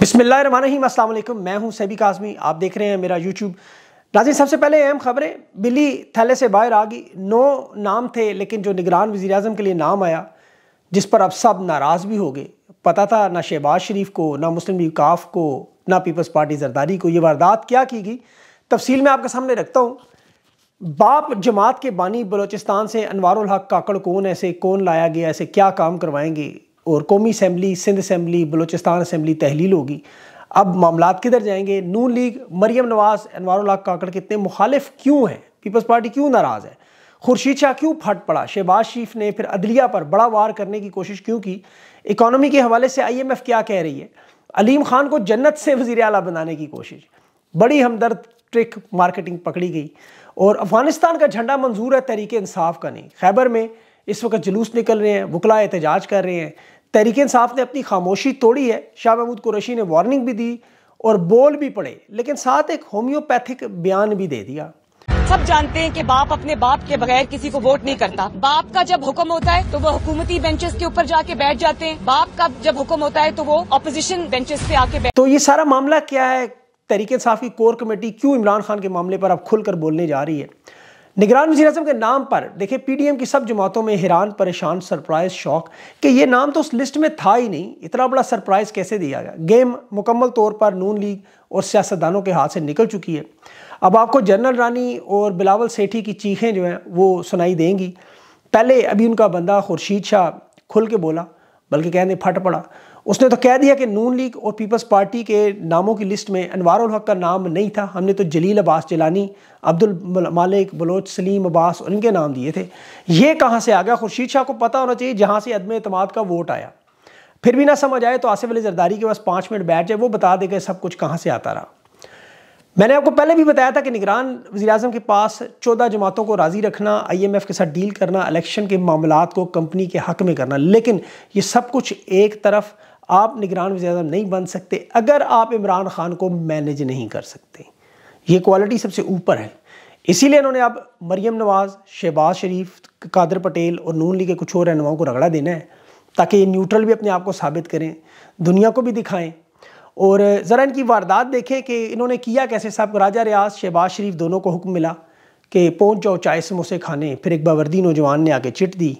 बिसमीम मैं हूं सैबी काजमी आप देख रहे हैं मेरा यूट्यूब नाजिन सबसे पहले अहम खबरें बिल्ली थैले से बाहर आ गई नो नाम थे लेकिन जो निगरान वज़ी अजम के लिए नाम आया जिस पर अब सब नाराज़ भी हो गए पता था ना शहबाज शरीफ को ना मुस्लिम लीग काफ को ना पीपल्स पार्टी जरदारी को ये वारदात क्या की गई तफसील मैं आपके सामने रखता हूँ बाप जमात के बानी बलोचिस्तान से अनवारुल हक काकड़ कौन ऐसे कौन लाया गया ऐसे क्या काम करवाएंगे और कौमी assembly Sindh assembly Balochistan assembly तहलील होगी अब मामला किधर जाएंगे नून लीग मरीम नवाज़ अनवर काकड़ कितने मुखालिफ क्यों हैं पीपल्स पार्टी क्यों नाराज़ है खुर्शीद शाह क्यों फट पड़ा शहबाज शरीफ ने फिर अदलिया पर बड़ा वार करने की कोशिश क्यों की इकानमी के हवाले से आई एम एफ क्या कह रही है अलीम खान को जन्नत से वजीर अला बनाने की कोशिश बड़ी हमदर्द ट्रिक मार्केटिंग पकड़ी गई और अफगानिस्तान का झंडा मंजूर है तरीके इंसाफ का नहीं खैबर में इस वक्त जुलूस निकल रहे हैं वकला एहतजाज कर रहे हैं तहरीक साफ ने अपनी खामोशी तोड़ी है शाह महमूद कुरैशी ने वार्निंग भी दी और बोल भी पड़े लेकिन साथ एक होम्योपैथिक बयान भी दे दिया सब जानते हैं कि बाप अपने बाप के बगैर किसी को वोट नहीं करता बाप का जब हुक्म होता है तो वो हुकूमती बेंचेस के ऊपर जाके बैठ जाते हैं बाप का जब हुक्म होता है तो वो अपोजिशन बेंचेस पे आके बैठ तो ये सारा मामला क्या है तरीके साफ की कोर कमेटी क्यों इमरान खान के मामले पर अब खुलकर बोलने जा रही है निगरान वजी अजम के नाम पर देखिए पीडीएम की सब जमातों में हैरान परेशान सरप्राइज शौक कि ये नाम तो उस लिस्ट में था ही नहीं इतना बड़ा सरप्राइज कैसे दिया गया गेम मुकम्मल तौर पर नून लीग और सियासतदानों के हाथ से निकल चुकी है अब आपको जनरल रानी और बिलावल सेठी की चीखें जो हैं वो सुनाई देंगी पहले अभी उनका बंदा खुर्शीद शाह खुल के बोला बल्कि कहने फट पड़ा उसने तो कह दिया कि नून लीग और पीपल्स पार्टी के नामों की लिस्ट में अनवार हक का नाम नहीं था हमने तो जलील अब्बास जलानी अब्दुल मालिक बलोच सलीम अब्बास और इनके नाम दिए थे ये कहाँ से आ गया खुर्शीद शाह को पता होना चाहिए जहाँ से अदम अतमाद का वोट आया फिर भी ना समझ आए तो आसिफ अली जरदारी के पास पाँच मिनट बैठ जाए वो बता देगा सब कुछ कहाँ से आता रहा मैंने आपको पहले भी बताया था कि निगरान वजी अजम के पास चौदह जमातों को राज़ी रखना आई एम एफ़ के साथ डील करना इलेक्शन के मामला को कंपनी के हक में करना लेकिन ये सब कुछ एक तरफ आप निगरान वजी अजम नहीं बन सकते अगर आप इमरान खान को मैनेज नहीं कर सकते ये क्वालिटी सबसे ऊपर है इसीलिए इन्होंने अब मरियम नवाज़ शहबाज शरीफ कादर पटेल और नून ली के कुछ और रहनुमाओं को रगड़ा देना है ताकि ये न्यूट्रल भी अपने आप को साबित करें दुनिया को भी दिखाएं और ज़रा इनकी वारदात देखें कि इन्होंने किया कैसे साहब राजा रियाज शहबाज शरीफ दोनों को हुक्म मिला कि पहुँच जाओ चाय समोसे खाने फिर एक बावर्दी नौजवान ने आके चिट दी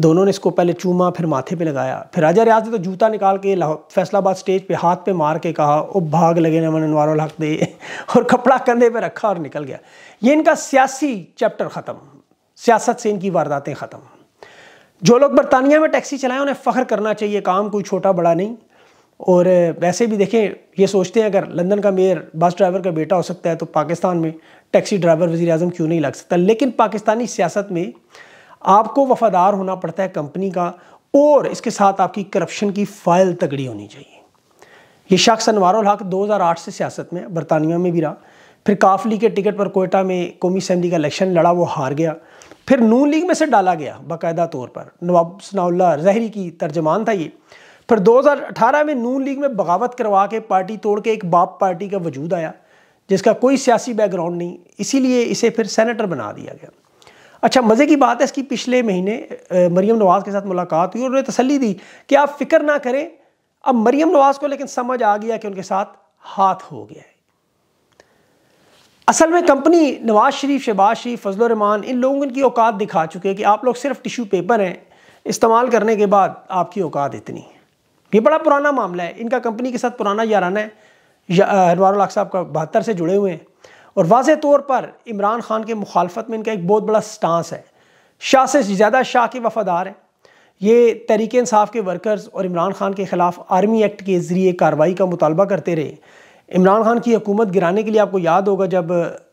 दोनों ने इसको पहले चूमा फिर माथे पे लगाया फिर राजा रियाज ने तो जूता निकाल के फैसलाबाद स्टेज पे हाथ पे मार के कहा ओ भाग लगे मन अनवार हक दे और कपड़ा कंधे पे रखा और निकल गया ये इनका सियासी चैप्टर ख़त्म सियासत से इनकी वारदातें ख़त्म जो लोग बरतानिया में टैक्सी चलाएं उन्हें फ़ख्र करना चाहिए काम कोई छोटा बड़ा नहीं और वैसे भी देखें ये सोचते हैं अगर लंदन का मेयर बस ड्राइवर का बेटा हो सकता है तो पाकिस्तान में टैक्सी ड्राइवर वज़ी क्यों नहीं लग सकता लेकिन पाकिस्तानी सियासत में आपको वफादार होना पड़ता है कंपनी का और इसके साथ आपकी करप्शन की फाइल तगड़ी होनी चाहिए ये शख्स अनवार हक 2008 से सियासत में बरतानिया में भी रहा फिर काफली के टिकट पर कोयटा में कौमी असम्बली का इलेक्शन लड़ा वो हार गया फिर नून लीग में से डाला गया बाकायदा तौर पर नवाब सनाउल्ला जहरी की तर्जमान था ये फिर 2018 में नून लीग में बगावत करवा के पार्टी तोड़ के एक बाप पार्टी का वजूद आया जिसका कोई सियासी बैकग्राउंड नहीं इसीलिए इसे फिर सेनेटर बना दिया गया अच्छा मज़े की बात है इसकी पिछले महीने मरीम नवाज़ के साथ मुलाकात हुई और उन्हें तसली दी कि आप फिक्र ना करें अब मरीम नवाज़ को लेकिन समझ आ गया कि उनके साथ हाथ हो गया है असल में कंपनी नवाज शरीफ शहबाज शरीफ फजल रहमान इन लोगों की औकात दिखा चुके हैं कि आप लोग सिर्फ टिशू पेपर हैं इस्तेमाल करने के बाद आपकी औकात इतनी है ये बड़ा पुराना मामला है इनका कंपनी के साथ पुराना याराना है या, साहब का बहत्तर से जुड़े हुए हैं और वाज तौर पर इमरान खान के मुखालफत में इनका एक बहुत बड़ा स्टांस है शाह से ज़्यादा शाह के वफादार हैं ये तहरीक इंसाफ के वर्कर्स और इमरान खान के ख़िलाफ़ आर्मी एक्ट के ज़रिए कार्रवाई का मुतालबा करते रहे इमरान खान की हुकूमत गिराने के लिए आपको याद होगा जब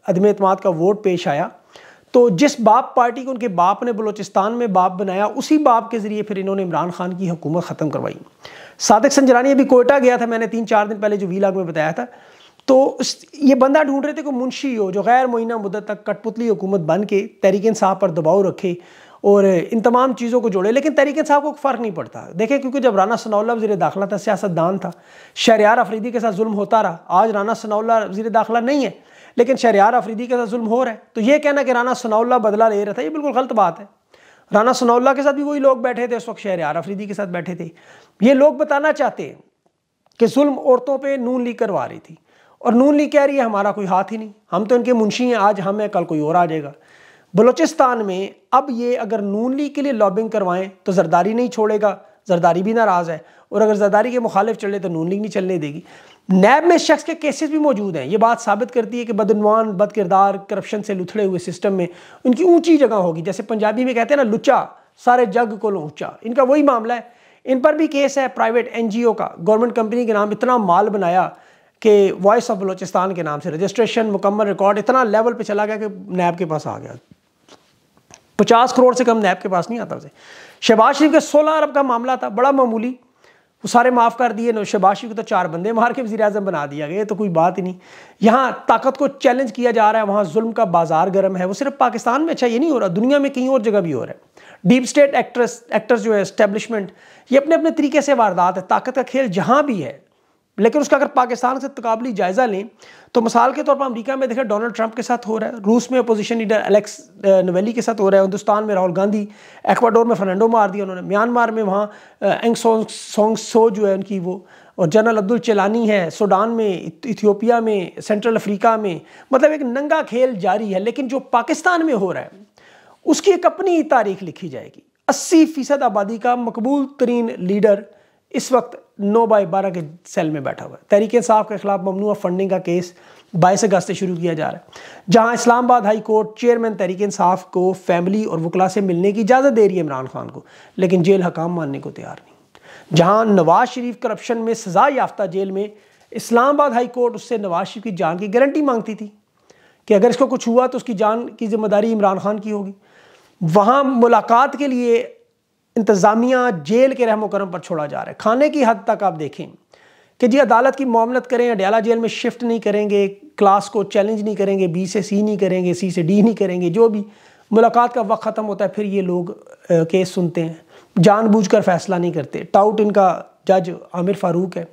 अदम अतमाद का वोट पेश आया तो जिस बाप पार्टी को उनके बाप ने बलोचिस्तान में बाप बनाया उसी बाप के ज़रिए फिर इन्होंने इमरान खान की हुकूमत ख़त्म करवाई सादक संजरानी अभी कोयटा गया था मैंने तीन चार दिन पहले जो वीलाग में बताया था तो ये बंदा ढूंढ रहे थे कि मुंशी हो जो गैर मुइना मुद्दत तक कठपुतली हुकूमत बन के तहरीक साहब पर दबाव रखे और इन तमाम चीज़ों को जोड़े लेकिन तहरीक साहब को फ़र्क नहीं पड़ता देखें क्योंकि जब राना सनाउल्ला वजी दाखिला था सियासतदान था शहरियार अफरीदी के साथ जुल्म होता रहा आज राना सनाउल्ला वजी दाखिला नहीं है लेकिन शहरियार अफरीदी के साथ जुल्म हो रहा है तो ये कहना कि राना सनाउल्ला बदला ले रहा था ये बिल्कुल गलत बात है राना सनाउल्ला के साथ भी वही लोग बैठे थे उस वक्त शहरियार अफरीदी के साथ बैठे थे ये लोग बताना चाहते हैं कि जुल्म औरतों पर नून ली करवा रही थी और नून ली कह रही है हमारा कोई हाथ ही नहीं हम तो इनके मुंशी हैं आज हम हैं कल कोई और आ जाएगा बलूचिस्तान में अब ये अगर नून लीग के लिए लॉबिंग करवाएं तो जरदारी नहीं छोड़ेगा जरदारी भी नाराज़ है और अगर जरदारी के मुखालिफ रहे तो नून लीग नहीं चलने देगी नैब में शख्स के केसेस भी मौजूद हैं ये बात साबित करती है कि बदनवान बद किरदार करप्शन से लुथड़े हुए सिस्टम में उनकी ऊंची जगह होगी जैसे पंजाबी में कहते हैं ना लुचा सारे जग को ऊंचा इनका वही मामला है इन पर भी केस है प्राइवेट एनजीओ का गवर्नमेंट कंपनी के नाम इतना माल बनाया कि वॉइस ऑफ बलोचिस्तान के नाम से रजिस्ट्रेशन मुकम्मल रिकॉर्ड इतना लेवल पर चला गया कि नैब के पास आ गया पचास करोड़ से कम नैब के पास नहीं आता उसे शहबाज शरीफ के सोलह अरब का मामला था बड़ा मामूली वो सारे माफ़ कर दिए शहबाज शरीफ को तो चार बंदे मार के वजी अजम बना दिया गया तो कोई बात ही नहीं यहाँ ताकत को चैलेंज किया जा रहा है वहाँ जुल्म का बाजार गर्म है वो सिर्फ पाकिस्तान में अच्छा ये नहीं हो रहा दुनिया में कहीं और जगह भी हो रहा है डीप स्टेट एक्ट्रेस एक्टर्स जो है इस्टेब्लिशमेंट ये अपने अपने तरीके से वारदात है ताकत का खेल जहाँ भी है लेकिन उसका अगर पाकिस्तान से तकबली जायज़ा लें तो मिसाल के तौर पर अमेरिका में देखें डोनाल्ड ट्रंप के साथ हो रहा है रूस में अपोजिशन लीडर एलेक्स नवेली के साथ हो रहा है हिंदुस्तान में राहुल गांधी एक्वाडोर में फर्नांडो मार दिया उन्होंने म्यांमार में वहाँ एंग सोंग सोंग सो जो है उनकी वो और जनरल अब्दुल चलानी है सूडान में इथियोपिया में सेंट्रल अफ्रीका में मतलब एक नंगा खेल जारी है लेकिन जो पाकिस्तान में हो रहा है उसकी एक अपनी तारीख लिखी जाएगी अस्सी फ़ीसद आबादी का मकबूल तरीन लीडर इस वक्त नौ बाई बारह के सेल में बैठा हुआ है तहरीक साहब के खिलाफ ममनू फंडिंग का केस बाईस अगस्त से शुरू किया जा रहा है जहां इस्लामाबाद हाई कोर्ट चेयरमैन तहरीक साफ को फैमिली और वकला से मिलने की इजाज़त दे रही है इमरान खान को लेकिन जेल हकाम मानने को तैयार नहीं जहां नवाज शरीफ करप्शन में सजा याफ्ता जेल में इस्लामाबाद हाई कोर्ट उससे नवाज शरीफ की जान की गारंटी मांगती थी कि अगर इसको कुछ हुआ तो उसकी जान की जिम्मेदारी इमरान खान की होगी वहाँ मुलाकात के लिए इंतज़ामिया जेल के रहम करम पर छोड़ा जा रहा है खाने की हद तक आप देखें कि जी अदालत की मामलत करें अडयाला जेल में शिफ्ट नहीं करेंगे क्लास को चैलेंज नहीं करेंगे बी से सी नहीं करेंगे सी से डी नहीं करेंगे जो भी मुलाकात का वक्त ख़त्म होता है फिर ये लोग आ, केस सुनते हैं जानबूझकर फैसला नहीं करते टाउट इनका जज आमिर फ़ारूक है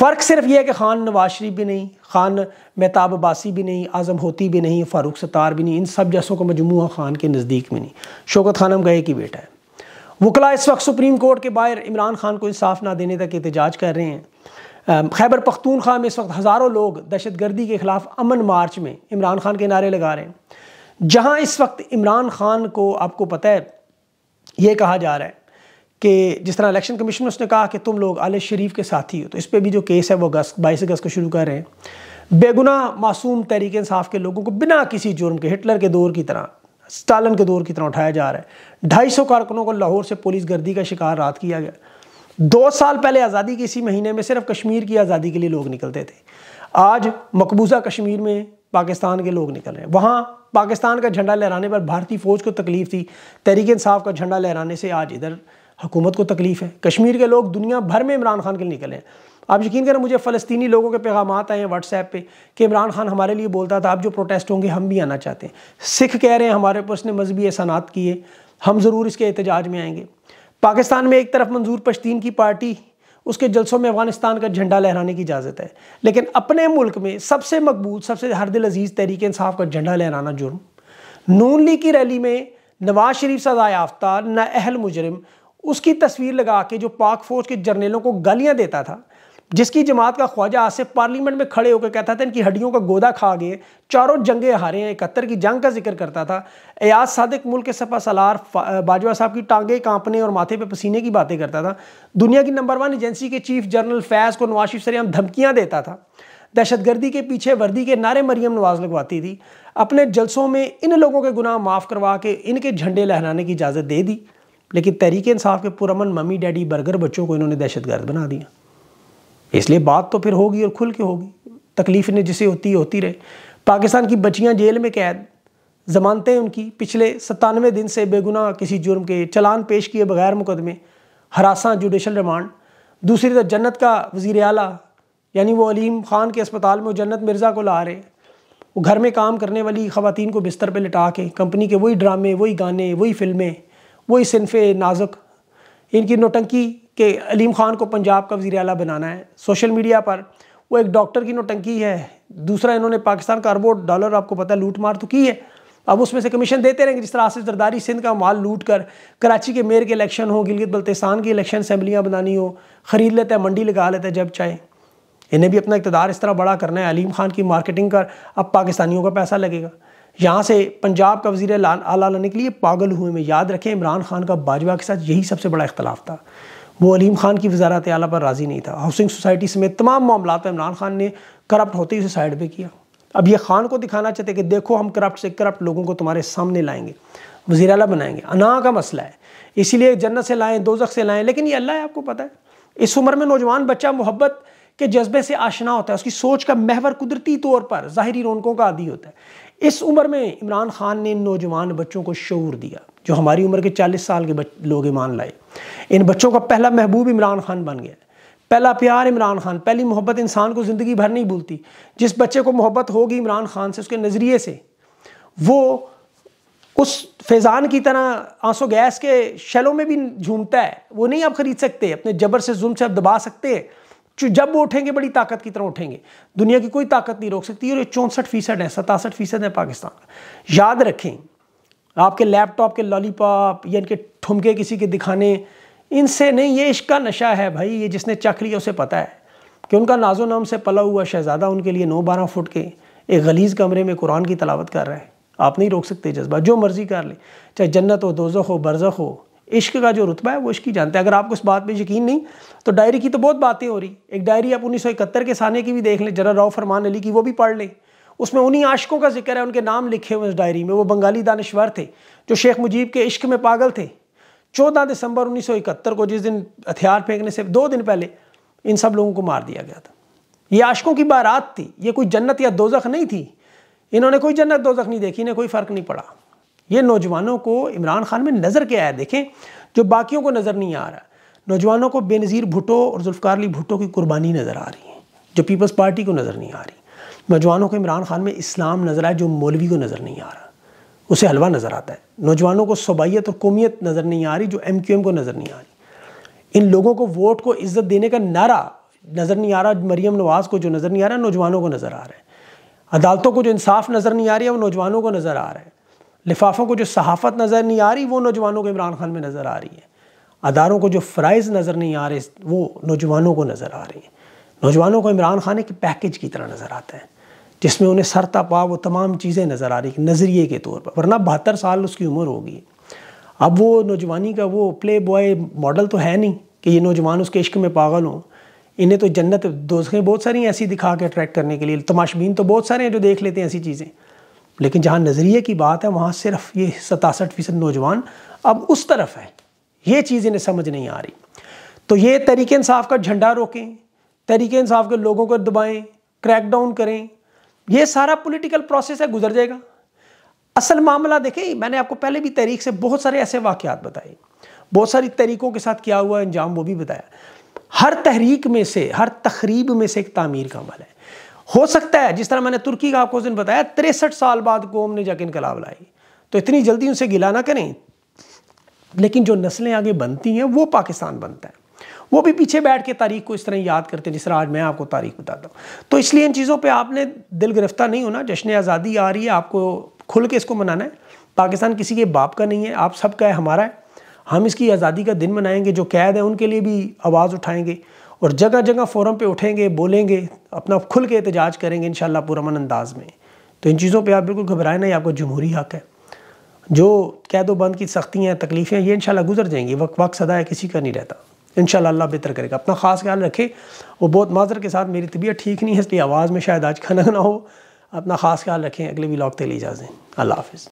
फ़र्क सिर्फ यह है कि ख़ान नवाज शरीफ भी नहीं ख़ान मेहताब अब्बासी भी नहीं आज़म होती भी नहीं फ़ारूक सतार भी नहीं इन सब जैसों का मजमू ख़ान के नज़दीक में नहीं शौकत खानम गए की बेटा है वकला इस वक्त सुप्रीम कोर्ट के बाहर इमरान खान को इंसाफ ना देने तक एहतजाज कर रहे हैं खैबर पख्तूनख्वा में इस वक्त हज़ारों लोग दहशत गर्दी के ख़िलाफ़ अमन मार्च में इमरान खान के नारे लगा रहे हैं जहाँ इस वक्त इमरान खान को आपको पता है ये कहा जा रहा है कि जिस तरह इलेक्शन कमीशन ने उसने कहा कि तुम लोग आल शरीफ के साथी हो तो इस पर भी जो केस है वो अगस्त बाईस अगस्त को शुरू कर रहे हैं बेगुना मासूम तहरीक इंसाफ के लोगों को बिना किसी जुर्म के हिटलर के दौर की तरह स्टालन के दौर की तरह उठाया जा रहा है ढाई सौ कारकुनों को लाहौर से पुलिस गर्दी का शिकार रात किया गया दो साल पहले आज़ादी के इसी महीने में सिर्फ कश्मीर की आज़ादी के लिए लोग निकलते थे आज मकबूजा कश्मीर में पाकिस्तान के लोग निकल रहे हैं वहाँ पाकिस्तान का झंडा लहराने पर भारतीय फ़ौज को तकलीफ थी तहरीक इंसाफ का झंडा लहराने से आज इधर हुकूमत को तकलीफ़ है कश्मीर के लोग दुनिया भर में इमरान खान के लिए निकले हैं आप यकीन करें मुझे फ़लस्तनी लोगों के पैगाम आए हैं व्हाट्सएप पे कि इमरान खान हमारे लिए बोलता था आप जो प्रोटेस्ट होंगे हम भी आना चाहते हैं सिख कह रहे हैं हमारे पास उसने मजहबी एहसानात किए हम ज़रूर इसके एहतजाज में आएंगे पाकिस्तान में एक तरफ मंजूर पश्तीन की पार्टी उसके जलसों में अफगानिस्तान का झंडा लहराने की इजाज़त है लेकिन अपने मुल्क में सबसे मकबूल सबसे हर दिल अजीज़ तहरीक इंसाफ का झंडा लहराना जुर्म नून लीग की रैली में नवाज शरीफ सजा याफ्ता अहल मुजरम उसकी तस्वीर लगा के जो पाक फौज के जर्नलों को गालियाँ देता था जिसकी जमात का ख्वाजा आसिफ पार्लियामेंट में खड़े होकर कहता था इनकी हड्डियों का गोदा खा गए चारों जंगे हारे हैं इकहत्तर की जंग का जिक्र करता था एयाज सादिक मुल्क के सपा सलार बाजवा साहब की टांगे कांपने और माथे पे पसीने की बातें करता था दुनिया की नंबर वन एजेंसी के चीफ जनरल फैज़ को नवाज शरीफ धमकियाँ देता था दहशतगर्दी के पीछे वर्दी के नारे मरियम नवाज लगवाती थी अपने जलसों में इन लोगों के गुनाह माफ़ करवा के इनके झंडे लहराने की इजाज़त दे दी लेकिन तहरीक इंसाफ के पुरमन मम्मी डैडी बर्गर बच्चों को इन्होंने दहशत गर्द बना दिया इसलिए बात तो फिर होगी और खुल के होगी तकलीफ ने जिसे होती होती रहे पाकिस्तान की बच्चियाँ जेल में कैद जमानतें उनकी पिछले सत्तानवे दिन से बेगुनाह किसी जुर्म के चलान पेश किए बगैर मुकदमे हरासा जुडिशल रिमांड दूसरी तरफ जन्नत का वजीर अला यानी वो अलीम ख़ान के अस्पताल में जन्नत मिर्ज़ा को ला रहे वो घर में काम करने वाली ख़वातन को बिस्तर पर लिटा के कंपनी के वही ड्रामे वही गाने वही फ़िल्में वही सिनफ नाजुक इनकी नोटंकी के अलीम ख़ान को पंजाब का वज़ी अला बनाना है सोशल मीडिया पर वो एक डॉक्टर की नोटंकी है दूसरा इन्होंने पाकिस्तान का अरबों डॉलर आपको पता है लूट मार तो की है अब उसमें से कमीशन देते रहेंगे जिस तरह आसिफ जरदारी सिंध का माल लूट कर कराची के मेयर के इलेक्शन हो गिलगित बल्तिसान की इलेक्शन असम्बलियाँ बनानी हो ख़रीद लेते हैं मंडी लगा लेते हैं जब चाहे इन्हें भी अपना इकतदार इस तरह बड़ा करना है अलीम खान की मार्केटिंग कर अब पाकिस्तानियों का पैसा लगेगा यहाँ से पंजाब का वजीर आला लाने के लिए पागल हुए में याद रखें इमरान खान का बाजवा के साथ यही सबसे बड़ा इख्तलाफ था वो अलीम खान की वजारत आला पर राज़ी नहीं था हाउसिंग सोसाइटी समेत तमाम मामला पर इमरान खान ने करप्ट होते ही उसे साइड पर किया अब ये खान को दिखाना चाहते कि देखो हम करप्ट से करप्ट लोगों को तुम्हारे सामने लाएंगे वजी अला बनाएंगे अना का मसला है इसीलिए जन्नत से दो दोजख से लाएं लेकिन ये अल्लाह है आपको पता है इस उम्र में नौजवान बच्चा मोहब्बत के जज्बे से आशना होता है उसकी सोच का महवर कुदरती तौर पर ज़ाहरी रौनकों का आदि होता है इस उम्र में इमरान खान ने इन नौजवान बच्चों को शूर दिया जो हमारी उम्र के 40 साल के लोग ईमान लाए इन बच्चों का पहला महबूब इमरान खान बन गया पहला प्यार इमरान खान पहली मोहब्बत इंसान को ज़िंदगी भर नहीं भूलती जिस बच्चे को मोहब्बत होगी इमरान खान से उसके नज़रिए से वो उस फैज़ान की तरह आंसू गैस के शैलों में भी झूमता है वो नहीं आप ख़रीद सकते अपने जबर से जुम्म से आप दबा सकते हैं जब वो उठेंगे बड़ी ताकत की तरह उठेंगे दुनिया की कोई ताकत नहीं रोक सकती और ये चौंसठ फीसद है सतासठ फीसद है पाकिस्तान का याद रखें आपके लैपटॉप के लॉलीपॉप या इनके ठुमके किसी के दिखाने इनसे नहीं ये इश्क का नशा है भाई ये जिसने चख लिया उसे पता है कि उनका नाजो नाम से पला हुआ शहज़ादा उनके लिए नौ बारह फुट के एक गलीज कमरे में कुरान की तलावत कर रहा है आप नहीं रोक सकते जज्बा जो मर्ज़ी कर ले चाहे जन्नत हो दोजख हो बरज़ हो इश्क का जो रुतबा है वो इश्क ही जानता है अगर आपको इस बात पे यकीन नहीं तो डायरी की तो बहुत बातें हो रही एक डायरी आप उन्नीस के साने की भी देख लें जरा राव फरमान अली की वो भी पढ़ लें उसमें उन्हीं आशकों का जिक्र है उनके नाम लिखे हुए उस डायरी में वो बंगाली दानश्वर थे जो शेख मुजीब के इश्क में पागल थे चौदह दिसंबर उन्नीस को जिस दिन हथियार फेंकने से दो दिन पहले इन सब लोगों को मार दिया गया था ये आशकों की बारात थी ये कोई जन्नत या दोजख नहीं थी इन्होंने कोई जन्नत दोजख नहीं देखी इन्हें कोई फ़र्क नहीं पड़ा ये नौजवानों को इमरान खान में नज़र क्या आया देखें जो बाकियों को नज़र नहीं आ रहा नौजवानों को बेनज़ीर भुटो और जुल्फ़ार अली भुटो की कुर्बानी नज़र आ रही है जो पीपल्स पार्टी को नज़र नहीं आ रही नौजवानों को इमरान खान में इस्लाम नज़र आया जो मौलवी को नज़र नहीं आ रहा उसे हलवा नज़र आता है नौजवानों को सूबाइत और कौमियत नज़र नहीं आ रही जो एम क्यू एम को नज़र नहीं आ रही इन लोगों को वोट को इज़्ज़त देने का नारा नज़र नहीं आ रहा मरीम नवाज़ को जो नज़र नहीं आ रहा नौजवानों को नज़र आ रहा है अदालतों को जो इंसाफ नज़र नहीं आ रही है वो नौजवानों को नज़र आ रहा है लिफाफों को जो सहाफत नज़र नहीं आ रही वो नौजवानों को इमरान खान में नज़र आ रही है अदारों को जो फ़्राइज़ नज़र नहीं आ रहे वो नौजवानों को नज़र आ रही हैं नौजवानों को इमरान खान एक पैकेज की तरह नज़र आता है जिसमें उन्हें सर तपा वो तमाम चीज़ें नज़र आ रही नज़रिए के तौर पर वरना बहत्तर साल उसकी उम्र होगी अब वो नौजवानी का वो प्ले बॉय मॉडल तो है नहीं कि ये नौजवान उसके इश्क में पागल हों इन्हें तो जन्नत दोस्तें बहुत सारी ऐसी दिखा के अट्रैक्ट करने के लिए तमाशबीन तो बहुत सारे हैं जो देख लेते हैं ऐसी चीज़ें लेकिन जहाँ नज़रिए की बात है वहाँ सिर्फ ये सतासठ फ़ीसद नौजवान अब उस तरफ है ये चीज़ इन्हें समझ नहीं आ रही तो ये तरीके इंसाफ का झंडा रोकें तरीके इंसाफ के लोगों को दबाएं क्रैकडाउन करें ये सारा पॉलिटिकल प्रोसेस है गुजर जाएगा असल मामला देखें मैंने आपको पहले भी तरीक से बहुत सारे ऐसे वाक़ात बताए बहुत सारी तरीक़ों के साथ क्या हुआ अंजाम वो भी बताया हर तहरीक में से हर तकरीब में से एक तामीर का अमल है हो सकता है जिस तरह मैंने तुर्की का आपको उस दिन बताया तिरसठ साल बाद कौम ने जाके इनकलाब लाई तो इतनी जल्दी उनसे गिला ना करें लेकिन जो नस्लें आगे बनती हैं वो पाकिस्तान बनता है वो भी पीछे बैठ के तारीख को इस तरह याद करते हैं जिस तरह आज मैं आपको तारीख बताता हूँ तो इसलिए इन चीज़ों पर आपने दिल गिरफ्तार नहीं होना जश्न आज़ादी आ रही है आपको खुल के इसको मनाना है पाकिस्तान किसी के बाप का नहीं है आप सबका है हमारा है हम इसकी आज़ादी का दिन मनाएंगे जो कैद है उनके लिए भी आवाज़ उठाएंगे और जगह जगह फोरम पे उठेंगे बोलेंगे अपना खुल के एहतजाज करेंगे इन पुरमन अंदाज में तो इन चीज़ों पर आप बिल्कुल घबराएं नहीं आपको जमहूरी हक है जो कैद बंद की सख्तियाँ तकलीफ़ें ये इन गुजर जाएंगी वक्त वक्त सदा है किसी का नहीं रहता इन अल्लाह बेहतर करेगा अपना ख़ास ख्याल रखें और बहुत माजर के साथ मेरी तबीयत ठीक नहीं है इसलिए आवाज़ में शायद आज खनक ना हो अपना ख़ास ख्याल रखें अगले भी लॉक तली इजाज़ें अल्लाह हाफिज़